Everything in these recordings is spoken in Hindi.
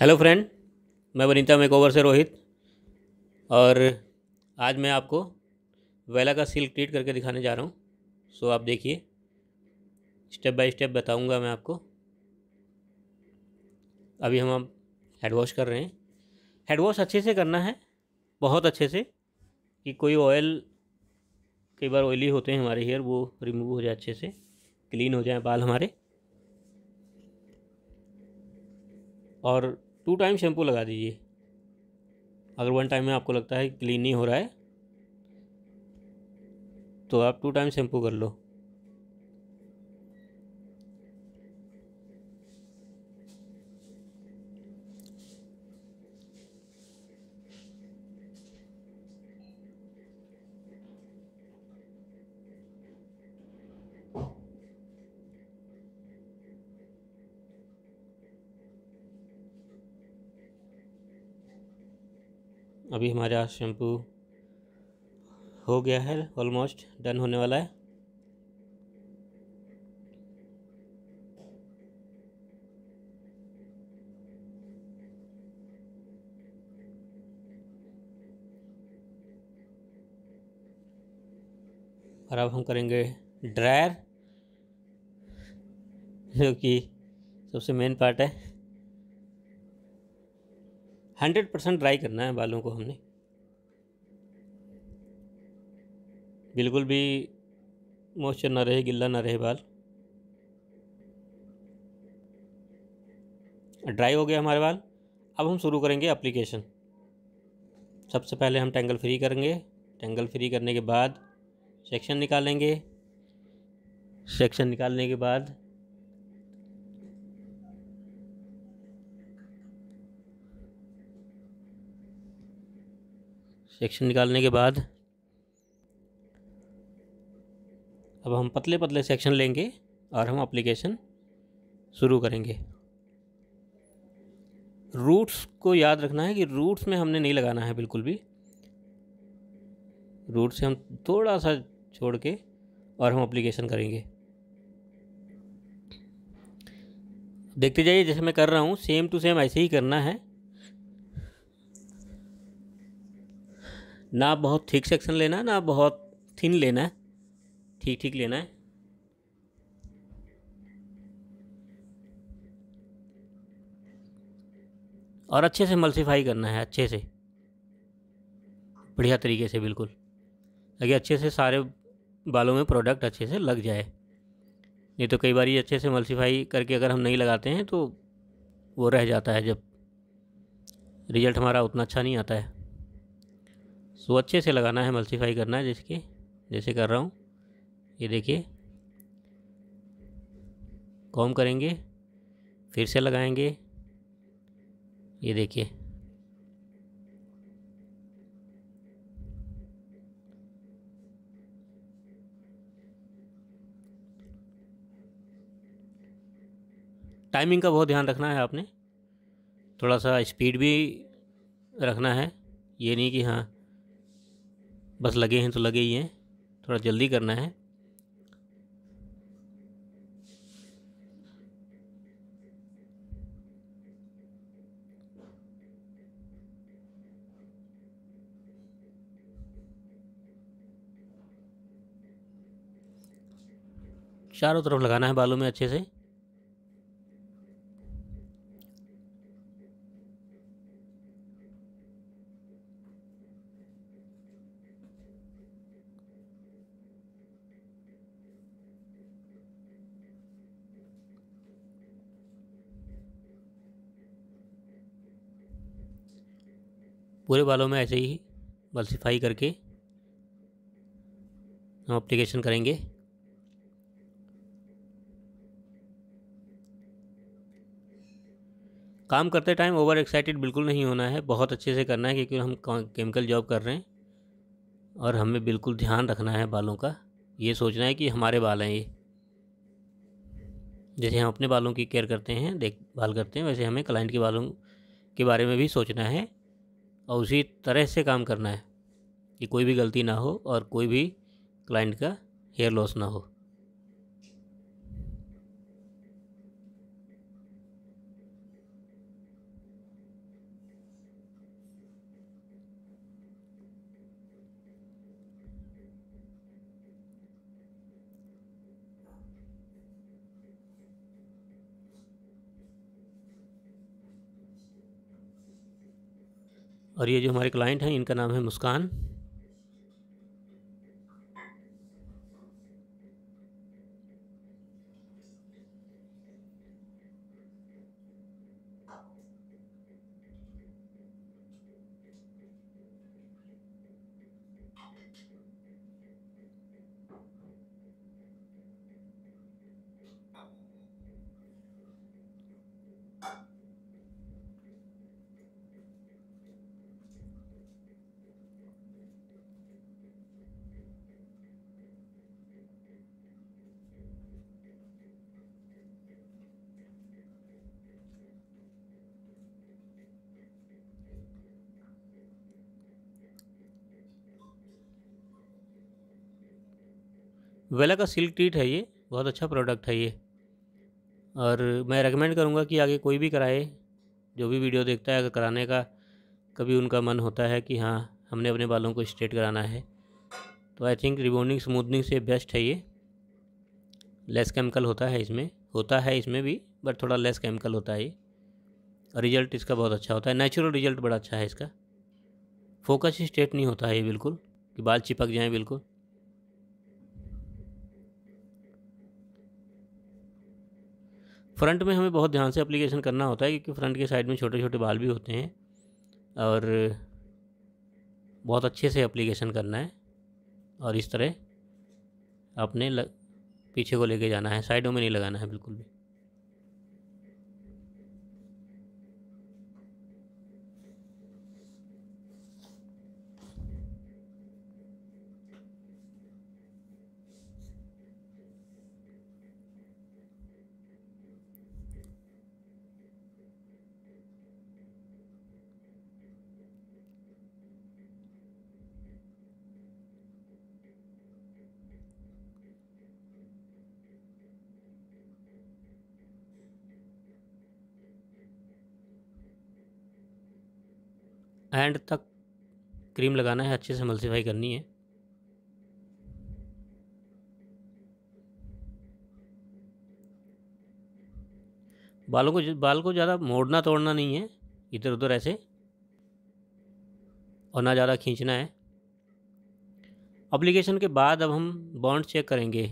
हेलो फ्रेंड मैं वनीता मेकोवर से रोहित और आज मैं आपको वेला का सिल्क ट्रीट करके दिखाने जा रहा हूँ सो आप देखिए स्टेप बाय स्टेप बताऊंगा मैं आपको अभी हम आप हेड वॉश कर रहे हैं हेड वॉश अच्छे से करना है बहुत अच्छे से कि कोई ऑयल कई बार ऑयली होते हैं हमारे हेयर वो रिमूव हो जाए अच्छे से क्लीन हो जाए बाल हमारे और टू टाइम शैम्पू लगा दीजिए अगर वन टाइम में आपको लगता है क्लीन नहीं हो रहा है तो आप टू टाइम शैम्पू कर लो अभी हमारा शैम्पू हो गया है ऑलमोस्ट डन होने वाला है और अब हम करेंगे ड्रायर जो कि सबसे मेन पार्ट है हंड्रेड परसेंट ड्राई करना है बालों को हमने बिल्कुल भी मॉइस्चर ना रहे गिल्ला ना रहे बाल ड्राई हो गया हमारे बाल अब हम शुरू करेंगे एप्लीकेशन सबसे पहले हम टेंगल फ्री करेंगे टेंगल फ्री करने के बाद सेक्शन निकालेंगे सेक्शन निकालने के बाद सेक्शन निकालने के बाद अब हम पतले पतले सेक्शन लेंगे और हम अप्लीकेशन शुरू करेंगे रूट्स को याद रखना है कि रूट्स में हमने नहीं लगाना है बिल्कुल भी रूट से हम थोड़ा सा छोड़ के और हम अप्लीकेशन करेंगे देखते जाइए जैसे मैं कर रहा हूँ सेम टू सेम ऐसे ही करना है ना बहुत थिक सेक्शन लेना है ना बहुत थिन लेना है ठीक ठीक लेना है और अच्छे से मल्सीफाई करना है अच्छे से बढ़िया तरीके से बिल्कुल ताकि अच्छे से सारे बालों में प्रोडक्ट अच्छे से लग जाए नहीं तो कई बार ये अच्छे से मल्सीफाई करके अगर हम नहीं लगाते हैं तो वो रह जाता है जब रिजल्ट हमारा उतना अच्छा नहीं आता है सो अच्छे से लगाना है मल्सीफाई करना है जिसके जैसे कर रहा हूँ ये देखिए कॉम करेंगे फिर से लगाएंगे ये देखिए टाइमिंग का बहुत ध्यान रखना है आपने थोड़ा सा स्पीड भी रखना है ये नहीं कि हाँ बस लगे हैं तो लगे ही हैं थोड़ा जल्दी करना है चारों तरफ लगाना है बालों में अच्छे से पूरे बालों में ऐसे ही बल्सिफाई करके हम अप्लीकेशन करेंगे काम करते टाइम ओवर एक्साइटेड बिल्कुल नहीं होना है बहुत अच्छे से करना है क्योंकि हम केमिकल जॉब कर रहे हैं और हमें बिल्कुल ध्यान रखना है बालों का ये सोचना है कि हमारे बाल हैं ये जैसे हम अपने बालों की केयर करते हैं देख भाल करते हैं वैसे हमें क्लाइंट के बालों के बारे में भी सोचना है और उसी तरह से काम करना है कि कोई भी गलती ना हो और कोई भी क्लाइंट का हेयर लॉस ना हो और ये जो हमारे क्लाइंट हैं इनका नाम है मुस्कान वेला का सिल्क ट्रीट है ये बहुत अच्छा प्रोडक्ट है ये और मैं रेकमेंड करूँगा कि आगे कोई भी कराए जो भी वीडियो देखता है अगर कराने का कभी उनका मन होता है कि हाँ हमने अपने बालों को स्ट्रेट कराना है तो आई थिंक रिबोनिंग स्मूथनिंग से बेस्ट है ये लेस केमिकल होता है इसमें होता है इसमें भी बट थोड़ा लेस केमिकल होता है ये रिजल्ट इसका बहुत अच्छा होता है नेचुरल रिजल्ट बड़ा अच्छा है इसका फोकस स्ट्रेट नहीं होता है ये बिल्कुल कि बाल चिपक जाएँ बिल्कुल फ्रंट में हमें बहुत ध्यान से अप्लीकेशन करना होता है क्योंकि फ्रंट के साइड में छोटे छोटे बाल भी होते हैं और बहुत अच्छे से अप्लीकेशन करना है और इस तरह अपने पीछे को लेके जाना है साइडों में नहीं लगाना है बिल्कुल भी एंड तक क्रीम लगाना है अच्छे से मल्सीफाई करनी है बालों को बाल को ज़्यादा मोड़ना तोड़ना नहीं है इधर उधर ऐसे और ना ज़्यादा खींचना है अप्लीकेशन के बाद अब हम बॉन्ड चेक करेंगे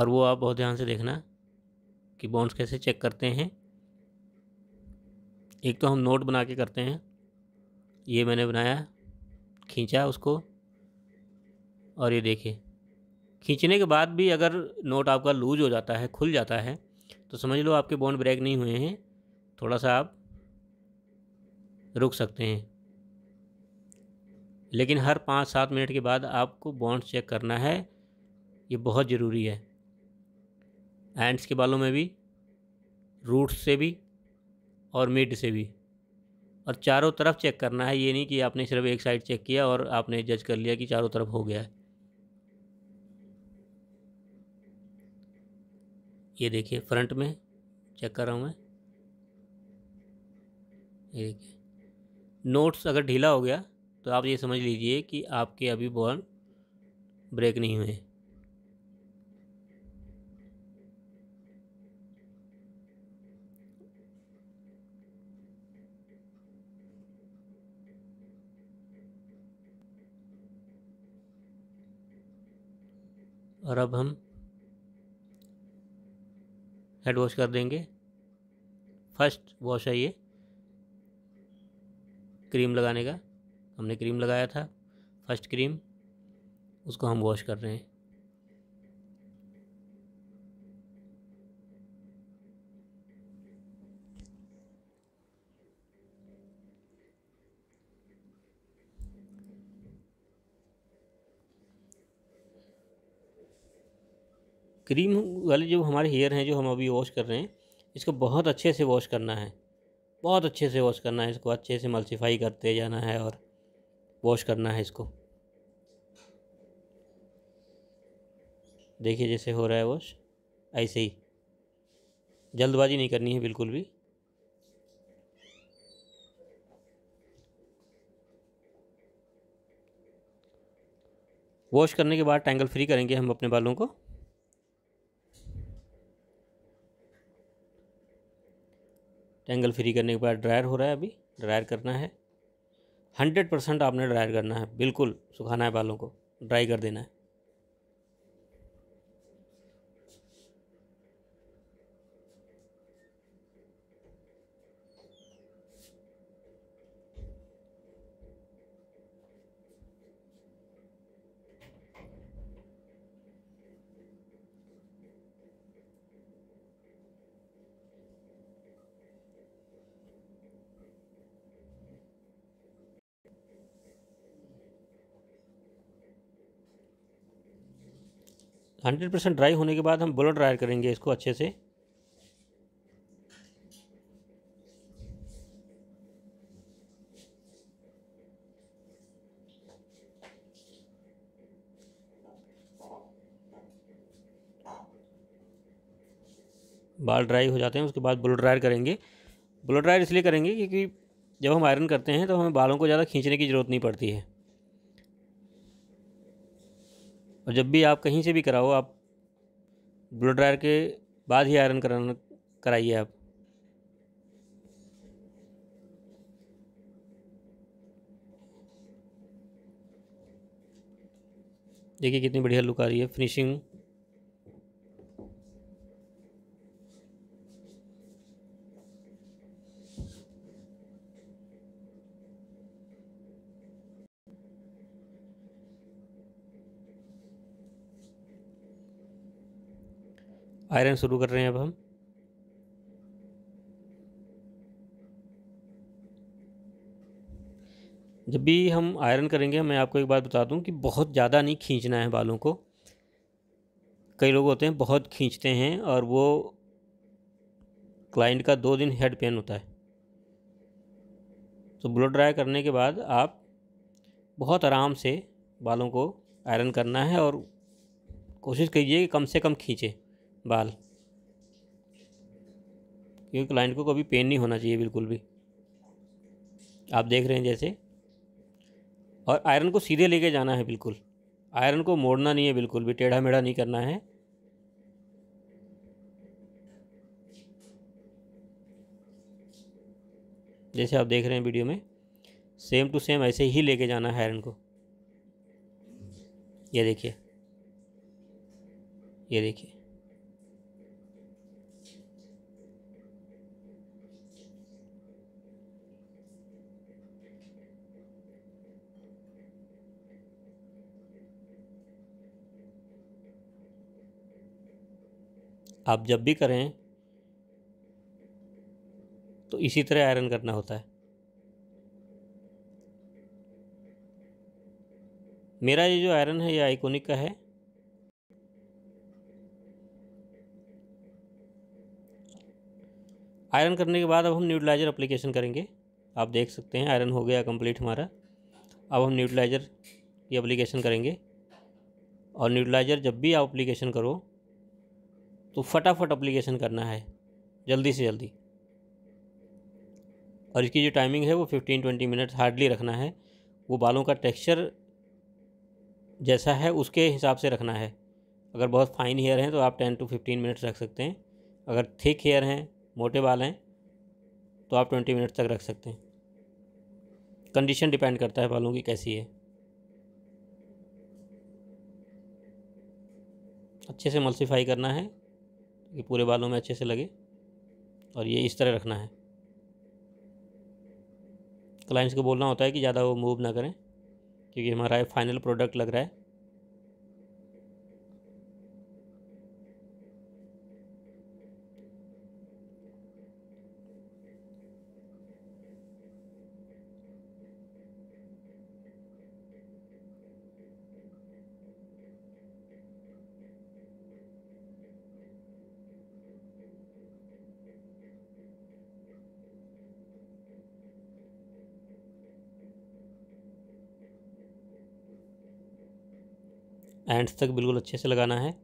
और वो आप बहुत ध्यान से देखना कि बॉन्ड्स कैसे चेक करते हैं एक तो हम नोट बना के करते हैं ये मैंने बनाया खींचा उसको और ये देखिए खींचने के बाद भी अगर नोट आपका लूज हो जाता है खुल जाता है तो समझ लो आपके बॉन्ड ब्रेक नहीं हुए हैं थोड़ा सा आप रुक सकते हैं लेकिन हर पाँच सात मिनट के बाद आपको बॉन्ड चेक करना है ये बहुत ज़रूरी है एंड्स के बालों में भी रूट्स से भी और मिड से भी और चारों तरफ चेक करना है ये नहीं कि आपने सिर्फ एक साइड चेक किया और आपने जज कर लिया कि चारों तरफ हो गया है ये देखिए फ्रंट में चेक कर रहा हूँ मैं ये देखिए नोट्स अगर ढीला हो गया तो आप ये समझ लीजिए कि आपके अभी बॉल ब्रेक नहीं हुए और अब हम हेड वॉश कर देंगे फर्स्ट वॉश है ये क्रीम लगाने का हमने क्रीम लगाया था फर्स्ट क्रीम उसको हम वॉश कर रहे हैं क्रीम वाले जो हमारे हेयर हैं जो हम अभी वॉश कर रहे हैं इसको बहुत अच्छे से वॉश करना है बहुत अच्छे से वॉश करना है इसको अच्छे से मल्सीफाई करते जाना है और वॉश करना है इसको देखिए जैसे हो रहा है वॉश ऐसे ही जल्दबाजी नहीं करनी है बिल्कुल भी वॉश करने के बाद टैंगल फ्री करेंगे हम अपने बालों को टेंगल फ्री करने के बाद ड्रायर हो रहा है अभी ड्रायर करना है हंड्रेड परसेंट आपने ड्रायर करना है बिल्कुल सुखाना है बालों को ड्राई कर देना है हंड्रेड परसेंट ड्राई होने के बाद हम ब्लो ड्रायर करेंगे इसको अच्छे से बाल ड्राई हो जाते हैं उसके बाद ब्लो ड्रायर करेंगे ब्लो ड्रायर इसलिए करेंगे क्योंकि जब हम आयरन करते हैं तो हमें बालों को ज़्यादा खींचने की ज़रूरत नहीं पड़ती है और जब भी आप कहीं से भी कराओ आप ब्लो ड्रायर के बाद ही आयरन कराना कराइए आप देखिए कितनी बढ़िया लुक आ रही है फिनिशिंग आयरन शुरू कर रहे हैं अब हम जब भी हम आयरन करेंगे मैं आपको एक बात बता दूं कि बहुत ज़्यादा नहीं खींचना है बालों को कई लोग होते हैं बहुत खींचते हैं और वो क्लाइंट का दो दिन हेड पेन होता है तो ब्लो ड्राई करने के बाद आप बहुत आराम से बालों को आयरन करना है और कोशिश कीजिए कि कम से कम खींचें बाल क्योंकि क्लाइंट को कभी पेन नहीं होना चाहिए बिल्कुल भी आप देख रहे हैं जैसे और आयरन को सीधे लेके जाना है बिल्कुल आयरन को मोड़ना नहीं है बिल्कुल भी टेढ़ा मेढ़ा नहीं करना है जैसे आप देख रहे हैं वीडियो में सेम टू सेम ऐसे ही लेके जाना है आयरन को ये देखिए ये देखिए आप जब भी करें तो इसी तरह आयरन करना होता है मेरा ये जो आयरन है ये आइकोनिक का है आयरन करने के बाद अब हम न्यूटिलाइजर अप्लीकेशन करेंगे आप देख सकते हैं आयरन हो गया कंप्लीट हमारा अब हम न्यूटिलाइजर की अप्लीकेशन करेंगे और न्यूटिलाइजर जब भी आप अप्लीकेशन करो तो फटाफट अप्लीकेशन करना है जल्दी से जल्दी और इसकी जो टाइमिंग है वो फिफ्टीन ट्वेंटी मिनट हार्डली रखना है वो बालों का टेक्सचर जैसा है उसके हिसाब से रखना है अगर बहुत फाइन हेयर हैं तो आप टेन टू फिफ्टीन मिनट्स रख सकते हैं अगर थिक हेयर हैं मोटे बाल हैं तो आप ट्वेंटी मिनट तक रख सकते हैं कंडीशन डिपेंड करता है बालों की कैसी है अच्छे से मल्सीफाई करना है ये पूरे बालों में अच्छे से लगे और ये इस तरह रखना है क्लाइंट्स को बोलना होता है कि ज़्यादा वो मूव ना करें क्योंकि हमारा फाइनल प्रोडक्ट लग रहा है एंड्स तक बिल्कुल अच्छे से लगाना है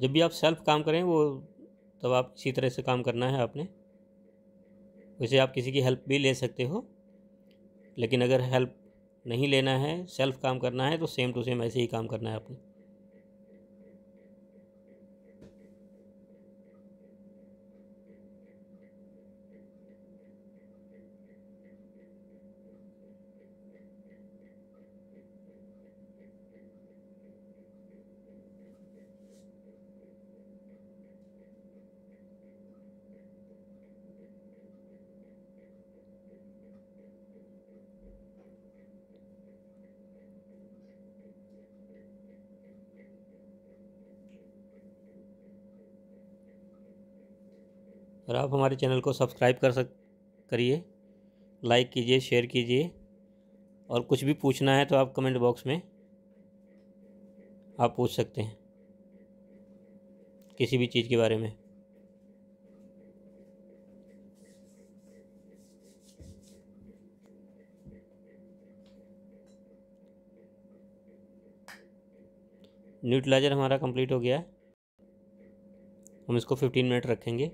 जब भी आप सेल्फ काम करें वो तब आप इसी तरह से काम करना है आपने वैसे आप किसी की हेल्प भी ले सकते हो लेकिन अगर हेल्प नहीं लेना है सेल्फ काम करना है तो सेम टू सेम ऐसे ही काम करना है आपने और आप हमारे चैनल को सब्सक्राइब कर सक करिए लाइक कीजिए शेयर कीजिए और कुछ भी पूछना है तो आप कमेंट बॉक्स में आप पूछ सकते हैं किसी भी चीज़ के बारे में न्यूटिलाइज़र हमारा कंप्लीट हो गया है हम इसको 15 मिनट रखेंगे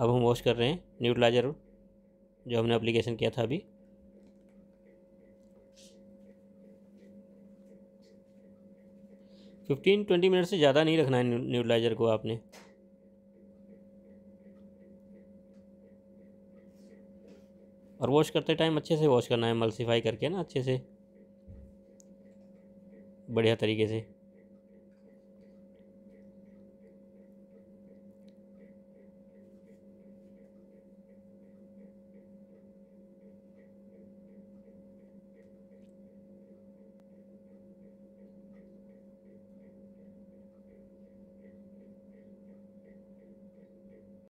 अब हम वॉश कर रहे हैं न्यूट्रलाइज़र जो हमने अप्लीकेशन किया था अभी फिफ्टीन ट्वेंटी मिनट से ज़्यादा नहीं रखना है न्यूट्रलाइज़र को आपने और वॉश करते टाइम अच्छे से वॉश करना है मल्सीफाई करके ना अच्छे से बढ़िया तरीके से